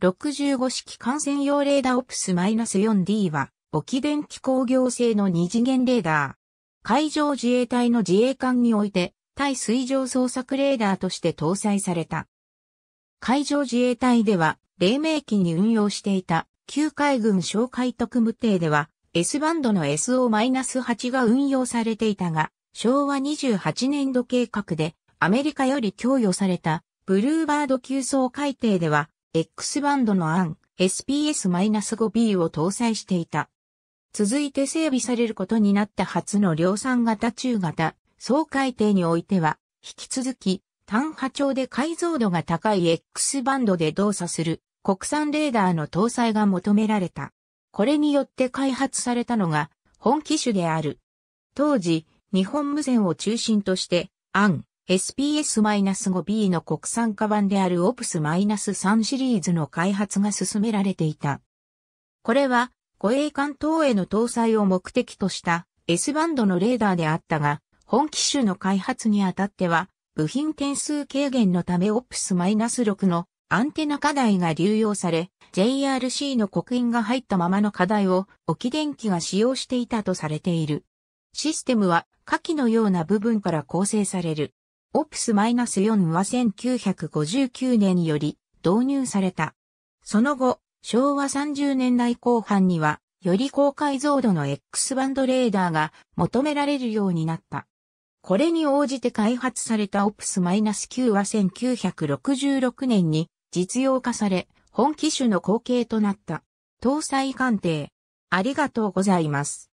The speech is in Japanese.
65式感染用レーダーオプス -4D は、沖電気工業製の二次元レーダー。海上自衛隊の自衛艦において、対水上捜索レーダーとして搭載された。海上自衛隊では、黎明期に運用していた、旧海軍哨戒特務艇では、S バンドの SO-8 が運用されていたが、昭和28年度計画で、アメリカより供与された、ブルーバード急掃海艇では、X バンドの案 SPS-5B を搭載していた。続いて整備されることになった初の量産型中型、総海定においては、引き続き、単波長で解像度が高い X バンドで動作する国産レーダーの搭載が求められた。これによって開発されたのが本機種である。当時、日本無線を中心として、アン、SPS-5B の国産化版である OPS-3 シリーズの開発が進められていた。これは護衛艦等への搭載を目的とした S バンドのレーダーであったが、本機種の開発にあたっては、部品点数軽減のため OPS-6 のアンテナ課題が流用され、JRC の刻印が入ったままの課題を沖電機が使用していたとされている。システムは下記のような部分から構成される。オプス -4 は1959年より導入された。その後、昭和30年代後半には、より高解像度の X バンドレーダーが求められるようになった。これに応じて開発されたオプス -9 は1966年に実用化され、本機種の後継となった。搭載鑑定。ありがとうございます。